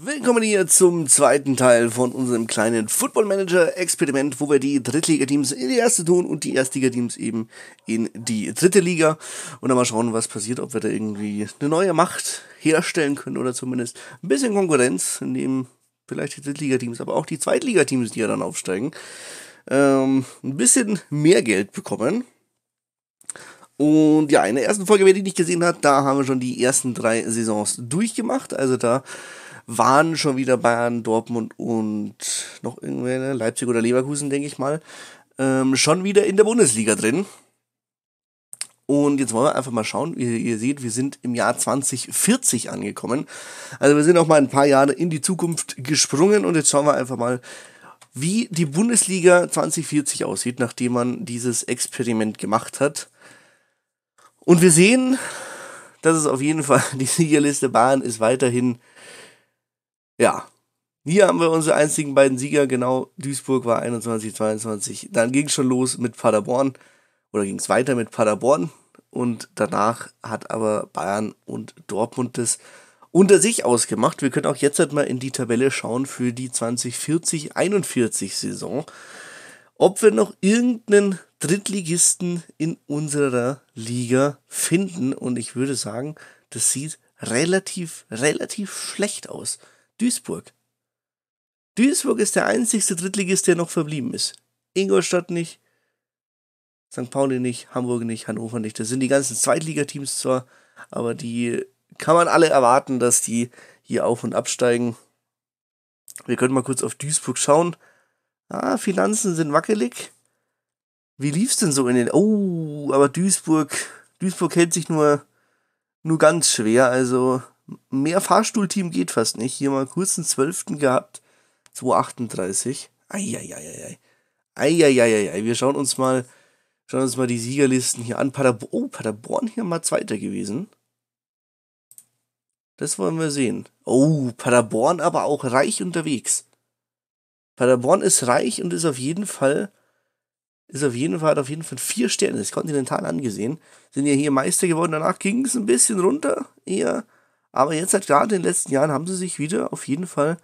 Willkommen hier zum zweiten Teil von unserem kleinen Football Manager Experiment, wo wir die Drittligateams in die erste tun und die Erstligateams eben in die dritte Liga. Und dann mal schauen, was passiert, ob wir da irgendwie eine neue Macht herstellen können oder zumindest ein bisschen Konkurrenz, in vielleicht die Drittligateams, aber auch die Zweitligateams, die ja dann aufsteigen, ähm, ein bisschen mehr Geld bekommen. Und ja, in der ersten Folge, wer die nicht gesehen hat, da haben wir schon die ersten drei Saisons durchgemacht. Also da waren schon wieder Bayern, Dortmund und noch irgendwer, ne, Leipzig oder Leverkusen, denke ich mal, ähm, schon wieder in der Bundesliga drin. Und jetzt wollen wir einfach mal schauen. wie ihr seht, wir sind im Jahr 2040 angekommen. Also wir sind auch mal ein paar Jahre in die Zukunft gesprungen und jetzt schauen wir einfach mal, wie die Bundesliga 2040 aussieht, nachdem man dieses Experiment gemacht hat. Und wir sehen, dass es auf jeden Fall die Siegerliste Bayern ist weiterhin ja, hier haben wir unsere einzigen beiden Sieger, genau. Duisburg war 21, 22. Dann ging es schon los mit Paderborn oder ging es weiter mit Paderborn. Und danach hat aber Bayern und Dortmund das unter sich ausgemacht. Wir können auch jetzt halt mal in die Tabelle schauen für die 2040-41 Saison, ob wir noch irgendeinen Drittligisten in unserer Liga finden. Und ich würde sagen, das sieht relativ, relativ schlecht aus. Duisburg. Duisburg ist der einzigste Drittligist, der noch verblieben ist. Ingolstadt nicht, St. Pauli nicht, Hamburg nicht, Hannover nicht. Das sind die ganzen Zweitligateams zwar, aber die kann man alle erwarten, dass die hier auf und absteigen. Wir können mal kurz auf Duisburg schauen. Ah, Finanzen sind wackelig. Wie lief's denn so in den. Oh, aber Duisburg. Duisburg hält sich nur, nur ganz schwer. Also Mehr Fahrstuhlteam geht fast nicht. Hier mal kurz den 12. gehabt. 238. Eieieiei. Eieieiei. Wir schauen uns mal, schauen uns mal die Siegerlisten hier an. Paderborn, oh, Paderborn hier mal Zweiter gewesen. Das wollen wir sehen. Oh, Paderborn aber auch reich unterwegs. Paderborn ist reich und ist auf jeden Fall, ist auf jeden Fall, hat auf jeden Fall vier Sterne, ist kontinental angesehen. Sind ja hier Meister geworden, danach ging es ein bisschen runter, eher aber jetzt halt gerade in den letzten Jahren haben sie sich wieder auf jeden Fall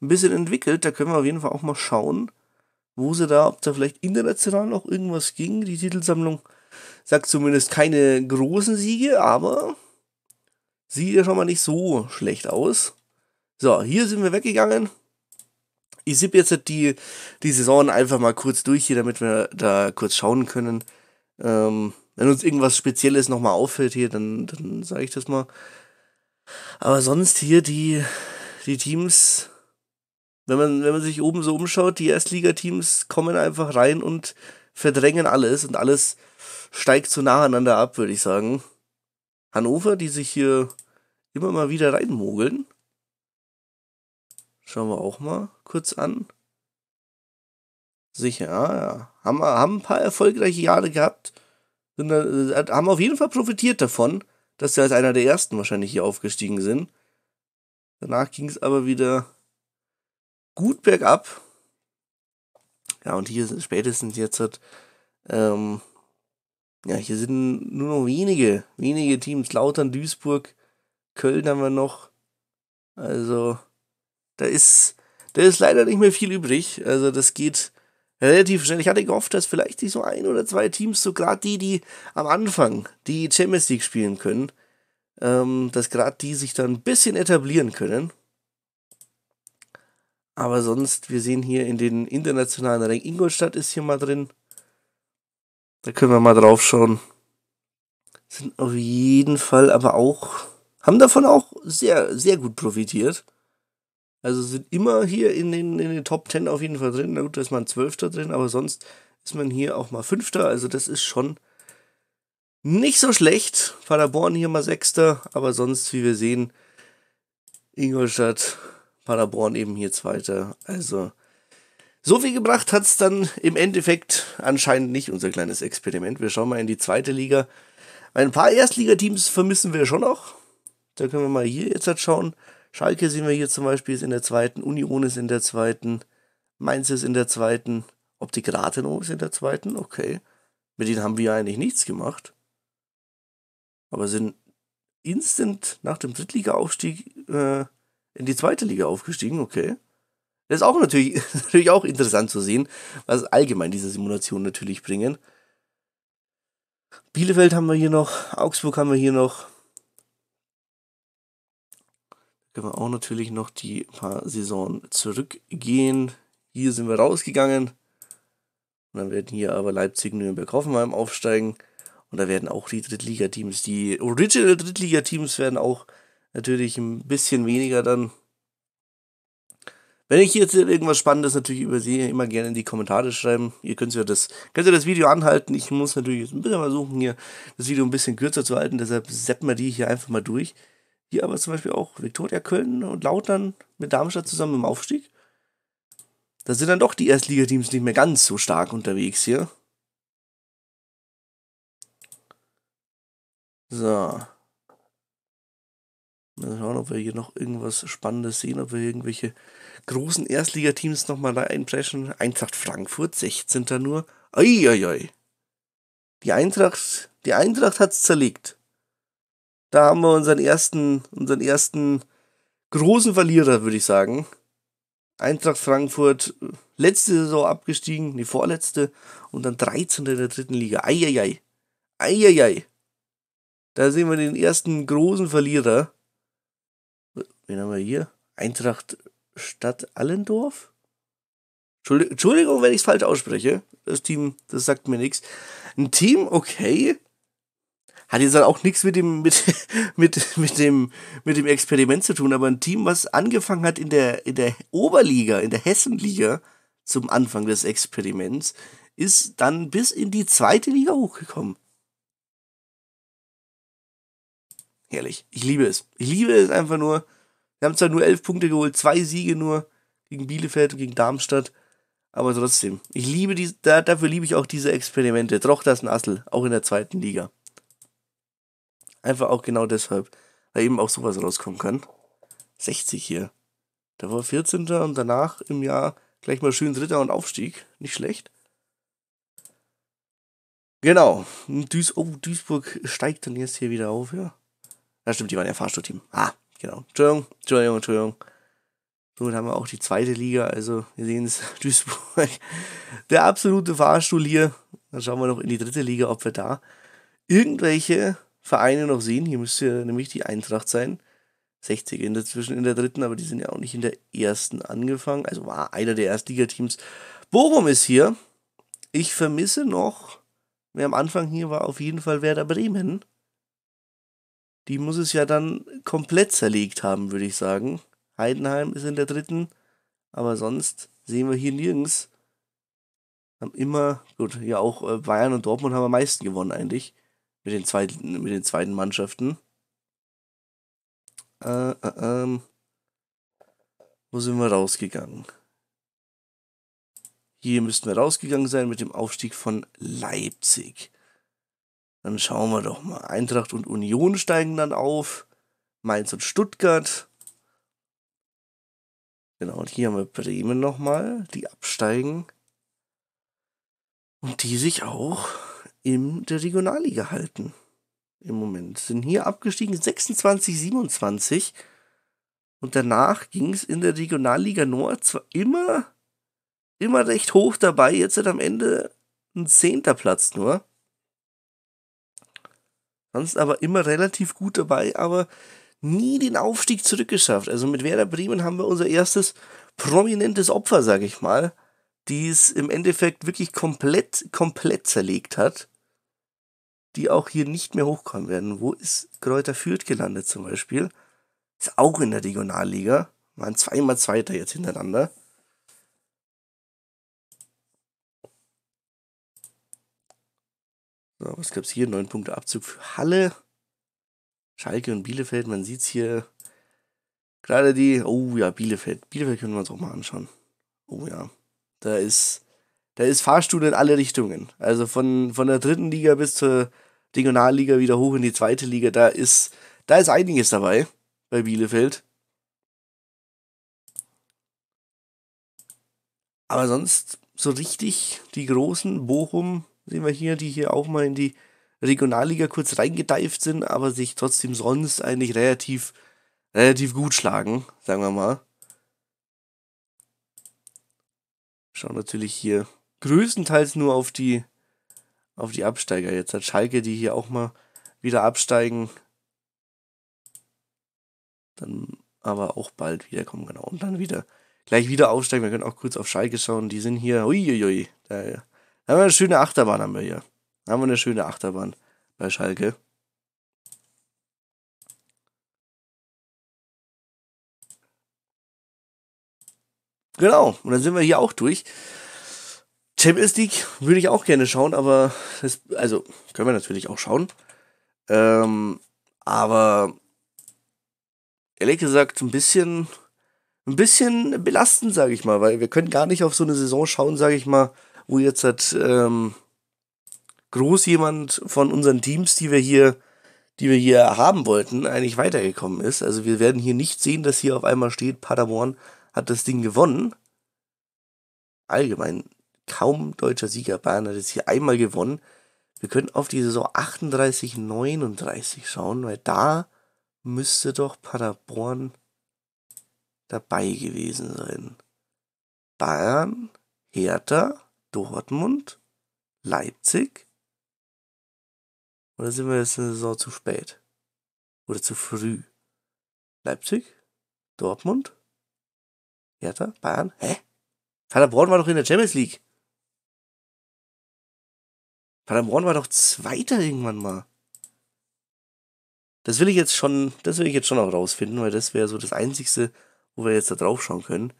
ein bisschen entwickelt. Da können wir auf jeden Fall auch mal schauen, wo sie da, ob da vielleicht international noch irgendwas ging. Die Titelsammlung sagt zumindest keine großen Siege, aber sieht ja schon mal nicht so schlecht aus. So, hier sind wir weggegangen. Ich sippe jetzt die, die Saison einfach mal kurz durch hier, damit wir da kurz schauen können. Ähm, wenn uns irgendwas Spezielles nochmal auffällt hier, dann, dann sage ich das mal. Aber sonst hier die, die Teams, wenn man, wenn man sich oben so umschaut, die Erstliga-Teams kommen einfach rein und verdrängen alles und alles steigt so nacheinander ab, würde ich sagen. Hannover, die sich hier immer mal wieder reinmogeln. Schauen wir auch mal kurz an. Sicher, ja, ja. Haben, haben ein paar erfolgreiche Jahre gehabt. Sind, äh, haben auf jeden Fall profitiert davon dass sie als einer der ersten wahrscheinlich hier aufgestiegen sind. Danach ging es aber wieder gut bergab. Ja, und hier spätestens jetzt hat, ähm, ja, hier sind nur noch wenige, wenige Teams. Lautern, Duisburg, Köln haben wir noch. Also, da ist, da ist leider nicht mehr viel übrig. Also, das geht relativ schnell. Ich hatte gehofft, dass vielleicht die so ein oder zwei Teams, so gerade die, die am Anfang die Champions League spielen können, ähm, dass gerade die sich dann ein bisschen etablieren können. Aber sonst, wir sehen hier in den internationalen Rang, Ingolstadt ist hier mal drin. Da können wir mal drauf schauen. Sind auf jeden Fall aber auch, haben davon auch sehr, sehr gut profitiert. Also sind immer hier in den, in den Top 10 auf jeden Fall drin. Na gut, da ist man Zwölfter drin, aber sonst ist man hier auch mal Fünfter. Also das ist schon nicht so schlecht. Paderborn hier mal Sechster, aber sonst, wie wir sehen, Ingolstadt, Paderborn eben hier Zweiter. Also so viel gebracht hat es dann im Endeffekt anscheinend nicht, unser kleines Experiment. Wir schauen mal in die zweite Liga. Ein paar Erstligateams vermissen wir schon noch. Da können wir mal hier jetzt halt schauen. Schalke sehen wir hier zum Beispiel ist in der zweiten, Union ist in der zweiten, Mainz ist in der zweiten, ob die Gratenow ist in der zweiten, okay. Mit denen haben wir eigentlich nichts gemacht. Aber sind instant nach dem Drittliga-Aufstieg äh, in die zweite Liga aufgestiegen, okay. Das ist auch natürlich, natürlich auch interessant zu sehen, was allgemein diese Simulationen natürlich bringen. Bielefeld haben wir hier noch, Augsburg haben wir hier noch, können wir auch natürlich noch die paar Saisonen zurückgehen. Hier sind wir rausgegangen. Und dann werden hier aber Leipzig, Nürnberg, Hoffenheim aufsteigen. Und da werden auch die Drittliga-Teams, die Original Drittliga-Teams werden auch natürlich ein bisschen weniger dann. Wenn ich jetzt irgendwas Spannendes natürlich übersehe, immer gerne in die Kommentare schreiben. Ihr könnt ja das, könnt ja das Video anhalten. Ich muss natürlich jetzt ein bisschen versuchen, hier das Video ein bisschen kürzer zu halten. Deshalb setzen wir die hier einfach mal durch. Hier aber zum Beispiel auch Viktoria Köln und Lautern mit Darmstadt zusammen im Aufstieg. Da sind dann doch die Erstligateams nicht mehr ganz so stark unterwegs hier. So. Mal schauen, ob wir hier noch irgendwas Spannendes sehen, ob wir irgendwelche großen Erstligateams nochmal einpreschen. Eintracht Frankfurt, 16. nur. Uiuiui. Die Eintracht, die Eintracht hat's zerlegt da haben wir unseren ersten, unseren ersten großen Verlierer, würde ich sagen. Eintracht Frankfurt, äh, letzte Saison abgestiegen, die vorletzte und dann 13. in der dritten Liga. Eieiei. Eieiei. Da sehen wir den ersten großen Verlierer. Wen haben wir hier? Eintracht Stadt Allendorf? Entschuldigung, wenn ich es falsch ausspreche. Das Team, das sagt mir nichts. Ein Team, okay, hat jetzt halt auch nichts mit dem, mit, mit, mit dem, mit dem Experiment zu tun, aber ein Team, was angefangen hat in der, in der Oberliga, in der Hessenliga zum Anfang des Experiments, ist dann bis in die zweite Liga hochgekommen. Herrlich. Ich liebe es. Ich liebe es einfach nur. Wir haben zwar nur elf Punkte geholt, zwei Siege nur gegen Bielefeld und gegen Darmstadt. Aber trotzdem, ich liebe die, da, dafür liebe ich auch diese Experimente. Troch das ein Assel, auch in der zweiten Liga. Einfach auch genau deshalb. Weil eben auch sowas rauskommen kann. 60 hier. Da war 14. und danach im Jahr gleich mal schön Dritter und Aufstieg. Nicht schlecht. Genau. Duis oh, Duisburg steigt dann jetzt hier wieder auf, ja. Ja, stimmt, die waren ja Fahrstuhlteam. Ah, genau. Entschuldigung, Entschuldigung, Entschuldigung. Somit haben wir auch die zweite Liga, also wir sehen es, Duisburg. Der absolute Fahrstuhl hier. Dann schauen wir noch in die dritte Liga, ob wir da irgendwelche Vereine noch sehen. Hier müsste nämlich die Eintracht sein. 60er in der, in der dritten, aber die sind ja auch nicht in der ersten angefangen. Also war ah, einer der Erstligateams. Bochum ist hier. Ich vermisse noch, wer am Anfang hier war, auf jeden Fall Werder Bremen. Die muss es ja dann komplett zerlegt haben, würde ich sagen. Heidenheim ist in der dritten, aber sonst sehen wir hier nirgends. Haben immer, gut, ja auch äh, Bayern und Dortmund haben am meisten gewonnen eigentlich mit den zweiten, mit den zweiten Mannschaften. Äh, äh, ähm. Wo sind wir rausgegangen? Hier müssten wir rausgegangen sein mit dem Aufstieg von Leipzig. Dann schauen wir doch mal. Eintracht und Union steigen dann auf. Mainz und Stuttgart. Genau, und hier haben wir Bremen nochmal, die absteigen. Und die sich auch in der Regionalliga halten. Im Moment sind hier abgestiegen 26, 27. Und danach ging es in der Regionalliga Nord zwar immer, immer recht hoch dabei, jetzt hat am Ende ein zehnter Platz nur. Sonst aber immer relativ gut dabei, aber nie den Aufstieg zurückgeschafft. Also mit Werder Bremen haben wir unser erstes prominentes Opfer, sag ich mal, die es im Endeffekt wirklich komplett, komplett zerlegt hat die auch hier nicht mehr hochkommen werden. Wo ist Kräuter Fürth gelandet zum Beispiel? Ist auch in der Regionalliga. Waren zweimal Zweiter jetzt hintereinander. So, was gab es hier? Neun Punkte Abzug für Halle. Schalke und Bielefeld, man sieht es hier. Gerade die, oh ja, Bielefeld. Bielefeld können wir uns auch mal anschauen. Oh ja, da ist da ist Fahrstuhl in alle Richtungen. Also von, von der dritten Liga bis zur Regionalliga wieder hoch in die zweite Liga. Da ist, da ist einiges dabei bei Bielefeld. Aber sonst so richtig die großen Bochum sehen wir hier, die hier auch mal in die Regionalliga kurz reingedeift sind, aber sich trotzdem sonst eigentlich relativ, relativ gut schlagen, sagen wir mal. Schauen natürlich hier größtenteils nur auf die, auf die Absteiger jetzt. Hat Schalke, die hier auch mal wieder absteigen. Dann aber auch bald wiederkommen, genau. Und dann wieder gleich wieder aufsteigen. Wir können auch kurz auf Schalke schauen. Die sind hier. Uiuiui. Da, haben wir eine schöne Achterbahn haben wir hier. Da haben wir eine schöne Achterbahn bei Schalke. Genau, und dann sind wir hier auch durch. Champions League würde ich auch gerne schauen, aber das, also können wir natürlich auch schauen. Ähm, aber ehrlich gesagt ein bisschen, ein bisschen belastend, sage ich mal, weil wir können gar nicht auf so eine Saison schauen, sage ich mal, wo jetzt hat ähm, groß jemand von unseren Teams, die wir hier, die wir hier haben wollten, eigentlich weitergekommen ist. Also wir werden hier nicht sehen, dass hier auf einmal steht, Paderborn hat das Ding gewonnen. Allgemein kaum deutscher Sieger. Bayern hat jetzt hier einmal gewonnen. Wir können auf die Saison 38, 39 schauen, weil da müsste doch Paderborn dabei gewesen sein. Bayern, Hertha, Dortmund, Leipzig. Oder sind wir jetzt in der Saison zu spät? Oder zu früh? Leipzig? Dortmund? Hertha? Bayern? Hä? Paderborn war doch in der Champions League. Van Braun war doch Zweiter irgendwann mal. Das will ich jetzt schon, das will ich jetzt schon auch rausfinden, weil das wäre so das Einzige, wo wir jetzt da drauf schauen können.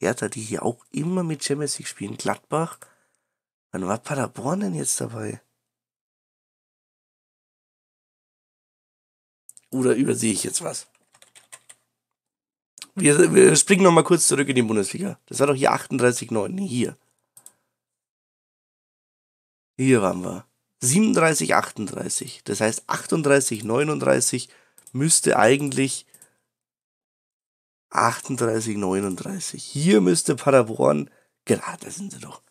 Ja, die hier auch immer mit Champions League spielen. Gladbach. Wann war Paderborn denn jetzt dabei? Oder übersehe ich jetzt was? Wir, wir springen nochmal kurz zurück in die Bundesliga. Das war doch hier 38,9. Nee, hier hier waren wir. 37, 38. Das heißt, 38, 39 müsste eigentlich 38, 39. Hier müsste Paderborn, gerade sind sie doch.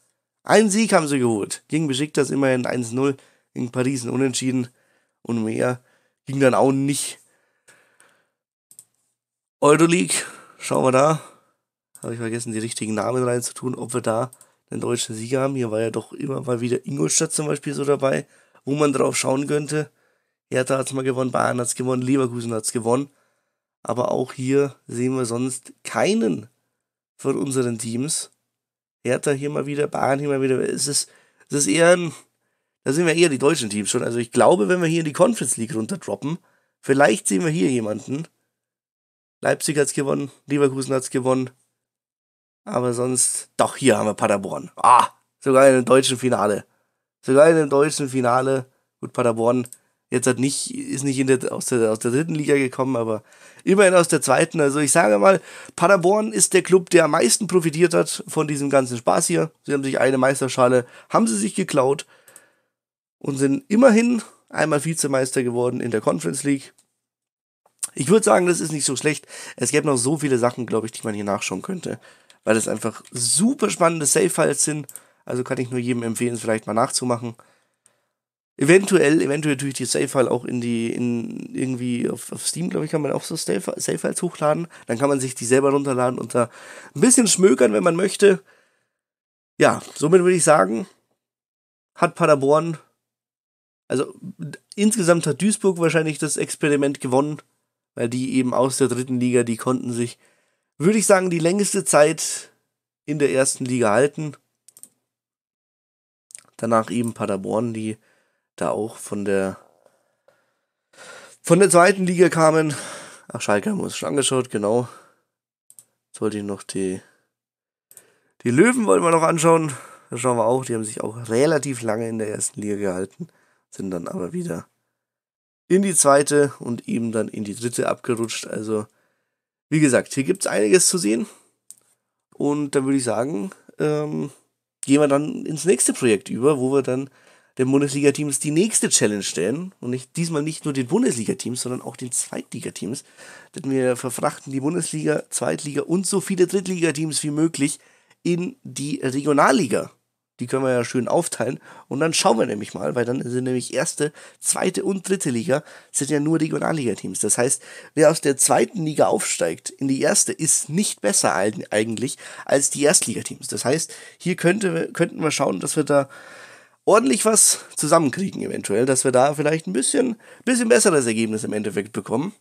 Einen Sieg haben sie geholt. Gegen Besiktas immerhin 1-0. In Paris ein Unentschieden und mehr. Ging dann auch nicht. Euroleague, schauen wir da. Habe ich vergessen, die richtigen Namen reinzutun, ob wir da einen deutschen Sieger haben. Hier war ja doch immer mal wieder Ingolstadt zum Beispiel so dabei, wo man drauf schauen könnte. Hertha hat es mal gewonnen, Bayern hat es gewonnen, Leverkusen hat es gewonnen. Aber auch hier sehen wir sonst keinen von unseren Teams. Hertha hier mal wieder, Bayern hier mal wieder. Es ist, es ist eher ein, da sind wir eher die deutschen Teams schon. Also ich glaube, wenn wir hier in die Conference League runterdroppen, vielleicht sehen wir hier jemanden. Leipzig hat es gewonnen, Leverkusen hat es gewonnen, aber sonst, doch, hier haben wir Paderborn. Ah, sogar in einem deutschen Finale. Sogar in einem deutschen Finale. Gut, Paderborn jetzt hat nicht, ist nicht der, aus, der, aus der dritten Liga gekommen, aber immerhin aus der zweiten. Also ich sage mal, Paderborn ist der Club, der am meisten profitiert hat von diesem ganzen Spaß hier. Sie haben sich eine Meisterschale, haben sie sich geklaut und sind immerhin einmal Vizemeister geworden in der Conference League. Ich würde sagen, das ist nicht so schlecht. Es gäbe noch so viele Sachen, glaube ich, die man hier nachschauen könnte weil das einfach super spannende Save-Files sind. Also kann ich nur jedem empfehlen, es vielleicht mal nachzumachen. Eventuell, eventuell tue ich die Save-File auch in die, in irgendwie auf, auf Steam, glaube ich, kann man auch so Save-Files hochladen. Dann kann man sich die selber runterladen und da ein bisschen schmökern, wenn man möchte. Ja, somit würde ich sagen, hat Paderborn, also insgesamt hat Duisburg wahrscheinlich das Experiment gewonnen, weil die eben aus der dritten Liga, die konnten sich würde ich sagen, die längste Zeit in der ersten Liga halten. Danach eben Paderborn, die da auch von der von der zweiten Liga kamen. Ach, Schalke haben wir uns schon angeschaut, genau. Jetzt wollte ich noch die die Löwen wollen wir noch anschauen. Da schauen wir auch. Die haben sich auch relativ lange in der ersten Liga gehalten, sind dann aber wieder in die zweite und eben dann in die dritte abgerutscht. Also wie gesagt, hier gibt es einiges zu sehen. Und dann würde ich sagen, ähm, gehen wir dann ins nächste Projekt über, wo wir dann den Bundesliga-Teams die nächste Challenge stellen. Und nicht, diesmal nicht nur den Bundesliga-Teams, sondern auch den Zweitliga-Teams. Denn wir verfrachten die Bundesliga, Zweitliga und so viele Drittliga-Teams wie möglich in die Regionalliga. Die können wir ja schön aufteilen. Und dann schauen wir nämlich mal, weil dann sind nämlich erste, zweite und dritte Liga sind ja nur Regionalliga-Teams. Das heißt, wer aus der zweiten Liga aufsteigt in die erste, ist nicht besser eigentlich als die Erstligateams. Das heißt, hier könnte, könnten wir schauen, dass wir da ordentlich was zusammenkriegen eventuell, dass wir da vielleicht ein bisschen, bisschen besseres Ergebnis im Endeffekt bekommen.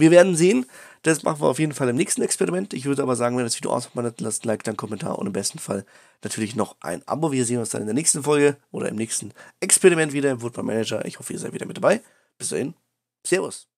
Wir werden sehen. Das machen wir auf jeden Fall im nächsten Experiment. Ich würde aber sagen, wenn das Video ausmacht, dann lasst ein Like, dann Kommentar und im besten Fall natürlich noch ein Abo. Wir sehen uns dann in der nächsten Folge oder im nächsten Experiment wieder im Woodball Manager. Ich hoffe, ihr seid wieder mit dabei. Bis dahin, Servus.